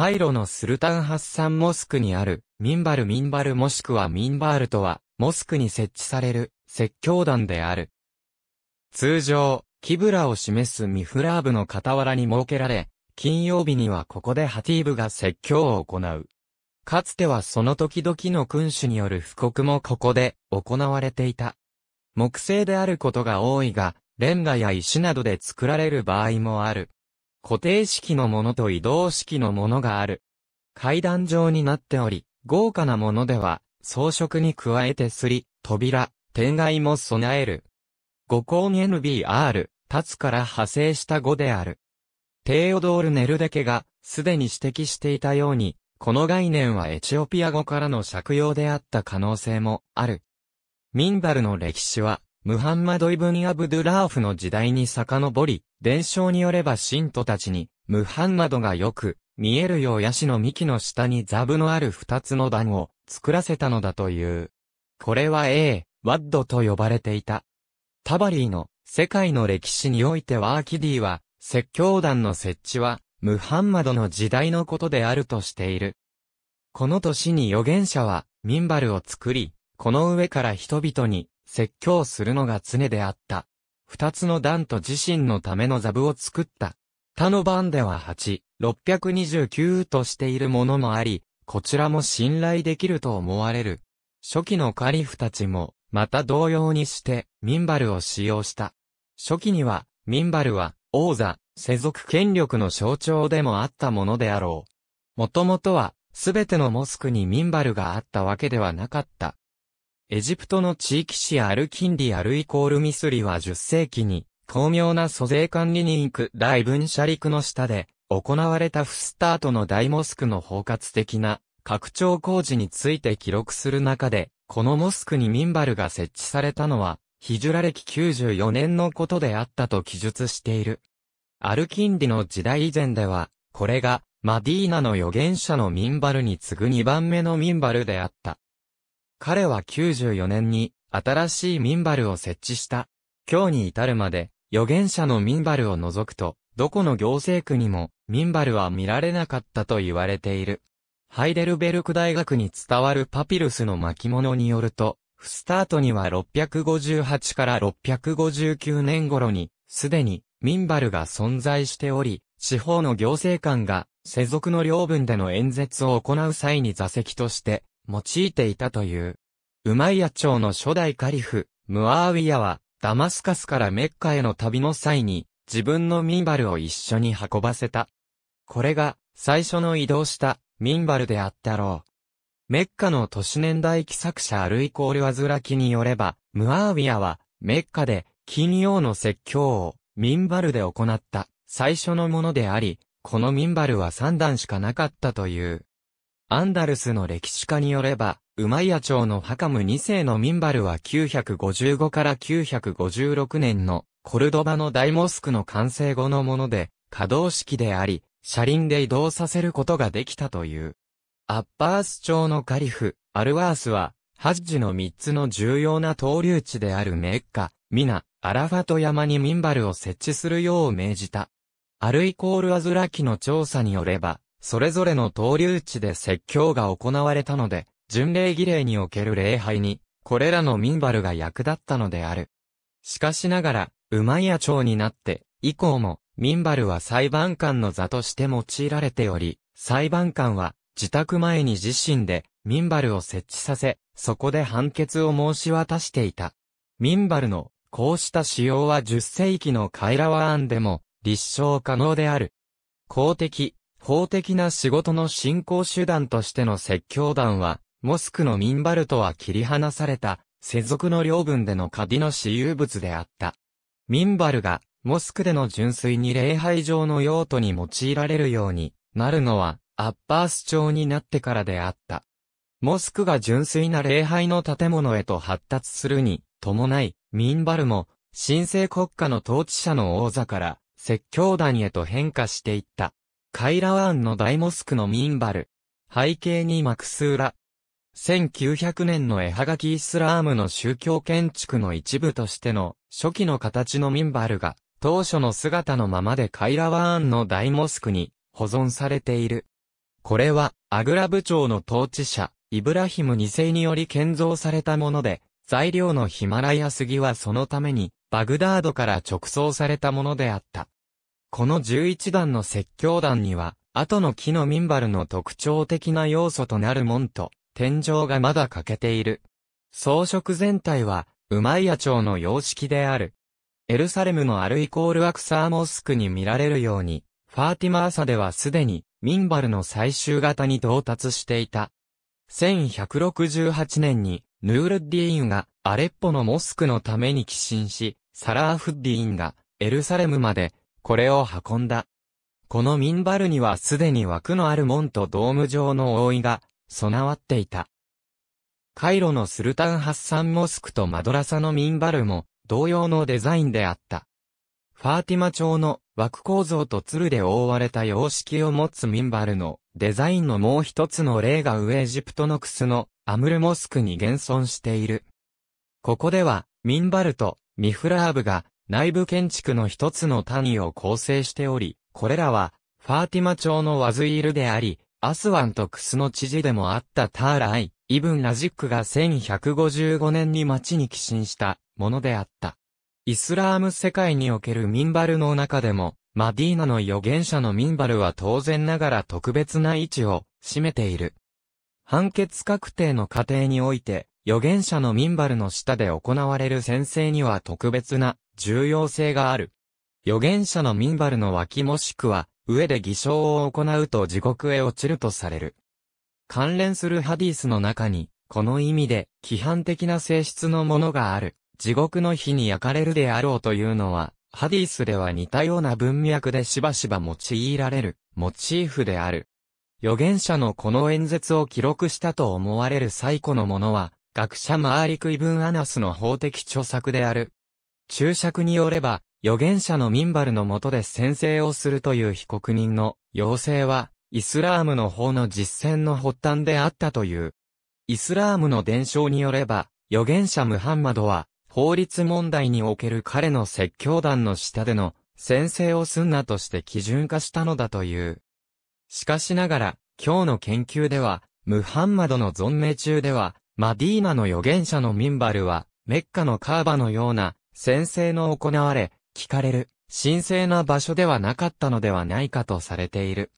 カイロのスルタンハッサンモスクにある、ミンバルミンバルもしくはミンバールとは、モスクに設置される、説教団である。通常、キブラを示すミフラーブの傍らに設けられ、金曜日にはここでハティーブが説教を行う。かつてはその時々の君主による布告もここで行われていた。木製であることが多いが、レンガや石などで作られる場合もある。固定式のものと移動式のものがある。階段状になっており、豪華なものでは、装飾に加えてすり、扉、天外も備える。五光 NBR、立つから派生した語である。テイオドール・ネルデケが、すでに指摘していたように、この概念はエチオピア語からの借用であった可能性もある。ミンバルの歴史は、ムハンマド・イブニ・アブドゥラーフの時代に遡り、伝承によれば信徒たちに、ムハンマドがよく、見えるようヤシの幹の下にザブのある二つの段を作らせたのだという。これは A、ワッドと呼ばれていた。タバリーの世界の歴史においてはアキディは、説教団の設置は、ムハンマドの時代のことであるとしている。この年に預言者は、ミンバルを作り、この上から人々に説教するのが常であった。二つの段と自身のための座部を作った。他の番では8、629としているものもあり、こちらも信頼できると思われる。初期のカリフたちも、また同様にして、ミンバルを使用した。初期には、ミンバルは、王座、世俗権力の象徴でもあったものであろう。もともとは、すべてのモスクにミンバルがあったわけではなかった。エジプトの地域史アルキンリアルイコールミスリは10世紀に、巧妙な租税管理人区大分社陸の下で、行われたフスタートの大モスクの包括的な拡張工事について記録する中で、このモスクにミンバルが設置されたのは、ヒジュラ歴94年のことであったと記述している。アルキンディの時代以前では、これがマディーナの預言者のミンバルに次ぐ2番目のミンバルであった。彼は94年に新しいミンバルを設置した。今日に至るまで、預言者のミンバルを除くと、どこの行政区にもミンバルは見られなかったと言われている。ハイデルベルク大学に伝わるパピルスの巻物によると、フスタートには658から659年頃に、すでにミンバルが存在しており、地方の行政官が世俗の領分での演説を行う際に座席として用いていたという。ウマイヤ朝の初代カリフ、ムアーウィヤは、ダマスカスからメッカへの旅の際に、自分のミンバルを一緒に運ばせた。これが、最初の移動した、ミンバルであったろう。メッカの都市年代記作者アルイコールアズラキによれば、ムアーウィアは、メッカで、金曜の説教を、ミンバルで行った、最初のものであり、このミンバルは3段しかなかったという。アンダルスの歴史家によれば、ウマイヤ朝のハカム2世のミンバルは955から956年のコルドバの大モスクの完成後のもので、可動式であり、車輪で移動させることができたという。アッパース朝のカリフ、アルワースは、ハッジの3つの重要な登竜地であるメッカ、ミナ、アラファト山にミンバルを設置するよう命じた。アルイコールアズラキの調査によれば、それぞれの登竜地で説教が行われたので、巡礼儀礼における礼拝に、これらのミンバルが役立ったのである。しかしながら、馬屋町になって、以降も、ミンバルは裁判官の座として用いられており、裁判官は、自宅前に自身で、ミンバルを設置させ、そこで判決を申し渡していた。ミンバルの、こうした使用は10世紀のカイラワーンでも、立証可能である。公的、法的な仕事の進行手段としての説教団は、モスクのミンバルとは切り離された、世俗の領分でのカディの私有物であった。ミンバルが、モスクでの純粋に礼拝上の用途に用いられるようになるのは、アッパース朝になってからであった。モスクが純粋な礼拝の建物へと発達するに、伴い、ミンバルも、神聖国家の統治者の王座から、説教団へと変化していった。カイラワーンの大モスクのミンバル。背景にマクスーラ。1900年の絵はがきイスラームの宗教建築の一部としての初期の形のミンバルが当初の姿のままでカイラワーンの大モスクに保存されている。これはアグラ部長の統治者イブラヒム2世により建造されたもので材料のヒマラヤ杉はそのためにバグダードから直送されたものであった。この11段の説教段には、後の木のミンバルの特徴的な要素となる門と、天井がまだ欠けている。装飾全体は、ウマイヤ朝の様式である。エルサレムのアルイコールアクサーモスクに見られるように、ファーティマーサではすでに、ミンバルの最終型に到達していた。1168年に、ヌールッディーンがアレッポのモスクのために寄進し、サラーフッディーンがエルサレムまでこれを運んだ。このミンバルにはすでに枠のある門とドーム状の覆いが備わっていた。カイロのスルタンハッサンモスクとマドラサのミンバルも同様のデザインであった。ファーティマ町の枠構造と鶴で覆われた様式を持つミンバルのデザインのもう一つの例が上エジプトのクスのアムルモスクに現存している。ここではミンバルとミフラーブが内部建築の一つの谷を構成しており、これらは、ファーティマ朝のワズイールであり、アスワンとクスの知事でもあったターライ、イブン・ラジックが1155年に町に寄進したものであった。イスラーム世界におけるミンバルの中でも、マディーナの預言者のミンバルは当然ながら特別な位置を占めている。判決確定の過程において、預言者のミンバルの下で行われる先生には特別な重要性がある。預言者のミンバルの脇もしくは、上で偽証を行うと地獄へ落ちるとされる。関連するハディスの中に、この意味で、規範的な性質のものがある、地獄の火に焼かれるであろうというのは、ハディスでは似たような文脈でしばしば用いられる、モチーフである。預言者のこの演説を記録したと思われる最古のものは、学者マーリク・イブン・アナスの法的著作である、注釈によれば、預言者のミンバルの下で宣誓をするという被告人の要請は、イスラームの法の実践の発端であったという。イスラームの伝承によれば、預言者ムハンマドは、法律問題における彼の説教団の下での宣誓をすんなとして基準化したのだという。しかしながら、今日の研究では、ムハンマドの存命中では、マディーナの預言者のミンバルは、メッカのカーバのような、先生の行われ、聞かれる、神聖な場所ではなかったのではないかとされている。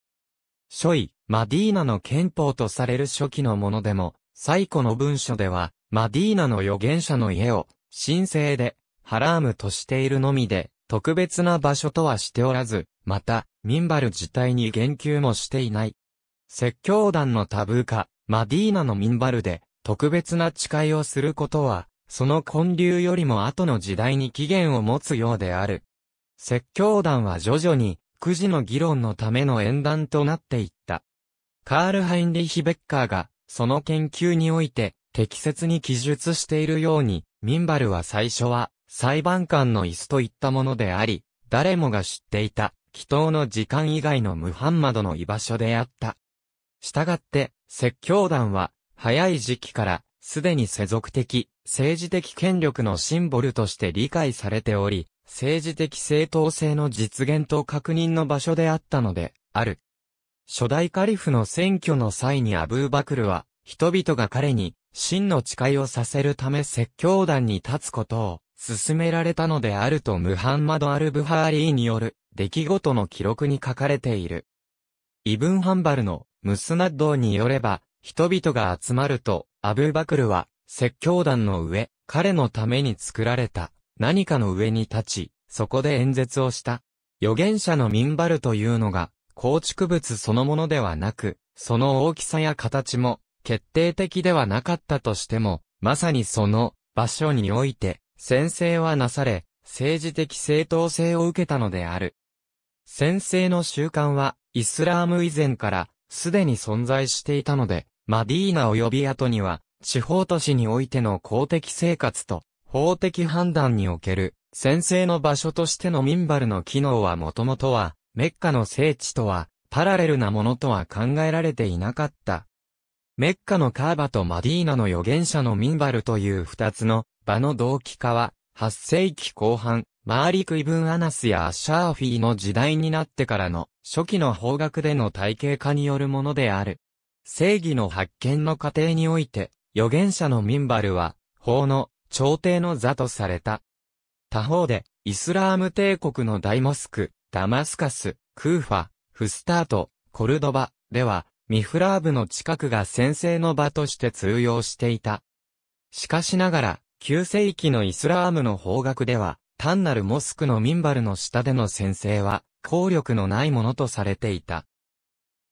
初位、マディーナの憲法とされる初期のものでも、最古の文書では、マディーナの預言者の家を、神聖で、ハラームとしているのみで、特別な場所とはしておらず、また、ミンバル自体に言及もしていない。説教団のタブーか、マディーナのミンバルで、特別な誓いをすることは、その混流よりも後の時代に起源を持つようである。説教団は徐々に、くじの議論のための演談となっていった。カール・ハインリヒ・ベッカーが、その研究において、適切に記述しているように、ミンバルは最初は、裁判官の椅子といったものであり、誰もが知っていた、祈祷の時間以外のムハンマドの居場所であった。したがって、説教団は、早い時期から、すでに世俗的、政治的権力のシンボルとして理解されており、政治的正当性の実現と確認の場所であったので、ある。初代カリフの選挙の際にアブーバクルは、人々が彼に、真の誓いをさせるため説教団に立つことを、進められたのであるとムハンマド・アル・ブハーリーによる、出来事の記録に書かれている。イブン・ハンバルの、ムスナッドによれば、人々が集まると、アブバクルは、説教団の上、彼のために作られた、何かの上に立ち、そこで演説をした。預言者のミンバルというのが、構築物そのものではなく、その大きさや形も、決定的ではなかったとしても、まさにその、場所において、先制はなされ、政治的正当性を受けたのである。先制の習慣は、イスラーム以前から、すでに存在していたので、マディーナ及び後には、地方都市においての公的生活と、法的判断における、先制の場所としてのミンバルの機能はもともとは、メッカの聖地とは、パラレルなものとは考えられていなかった。メッカのカーバとマディーナの預言者のミンバルという二つの場の同期化は、8世紀後半、マーリク・イブン・アナスやアッシャーフィーの時代になってからの初期の方角での体系化によるものである。正義の発見の過程において、預言者のミンバルは、法の朝廷の座とされた。他方で、イスラーム帝国の大モスク、ダマスカス、クーファ、フスタート、コルドバでは、ミフラーブの近くが先制の場として通用していた。しかしながら、旧世紀のイスラームの方角では、単なるモスクのミンバルの下での先制は、効力のないものとされていた。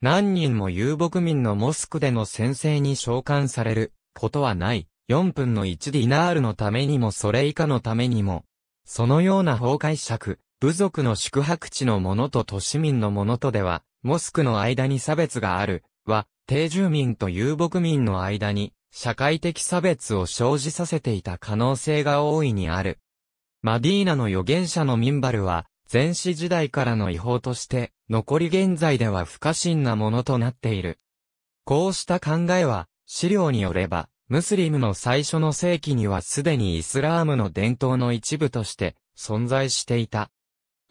何人も遊牧民のモスクでの先生に召喚されることはない。4分の1ディナールのためにもそれ以下のためにも、そのような崩壊尺、部族の宿泊地のものと都市民のものとでは、モスクの間に差別がある、は、定住民と遊牧民の間に、社会的差別を生じさせていた可能性が大いにある。マディーナの預言者のミンバルは、前史時代からの違法として、残り現在では不可侵なものとなっている。こうした考えは、資料によれば、ムスリムの最初の世紀にはすでにイスラームの伝統の一部として存在していた。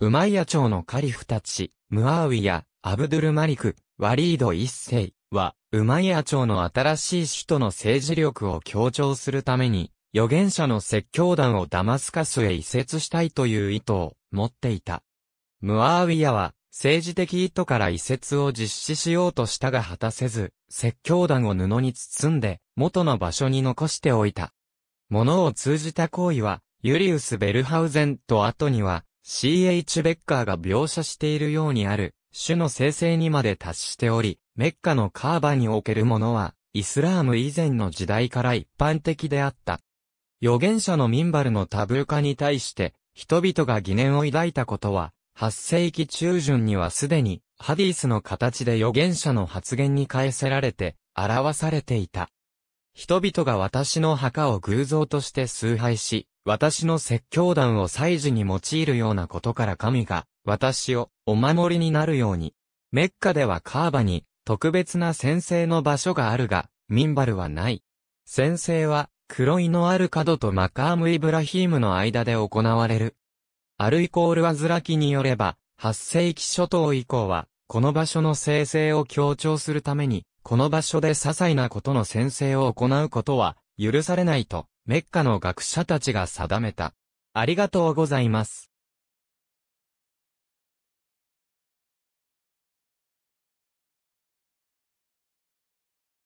ウマイヤ朝のカリフたち、ムアウィやアブドゥルマリク、ワリード一世は、ウマイヤ朝の新しい首都の政治力を強調するために、預言者の説教団をダマスカスへ移設したいという意図を持っていた。ムアーウィアは政治的意図から移設を実施しようとしたが果たせず、説教団を布に包んで元の場所に残しておいた。物を通じた行為は、ユリウス・ベルハウゼンと後には、C.H. ベッカーが描写しているようにある、種の生成にまで達しており、メッカのカーバにおけるものは、イスラーム以前の時代から一般的であった。預言者のミンバルのタブー化に対して、人々が疑念を抱いたことは、8世紀中旬にはすでに、ハディースの形で預言者の発言に返せられて、表されていた。人々が私の墓を偶像として崇拝し、私の説教団を祭事に用いるようなことから神が、私をお守りになるように。メッカではカーバに特別な先生の場所があるが、ミンバルはない。先生はクロイノ・アルカドとマカーム・イブラヒームの間で行われる。アルイコール・アズラキによれば、8世紀初頭以降は、この場所の生成を強調するために、この場所で些細なことの宣誓を行うことは、許されないと、メッカの学者たちが定めた。ありがとうございます。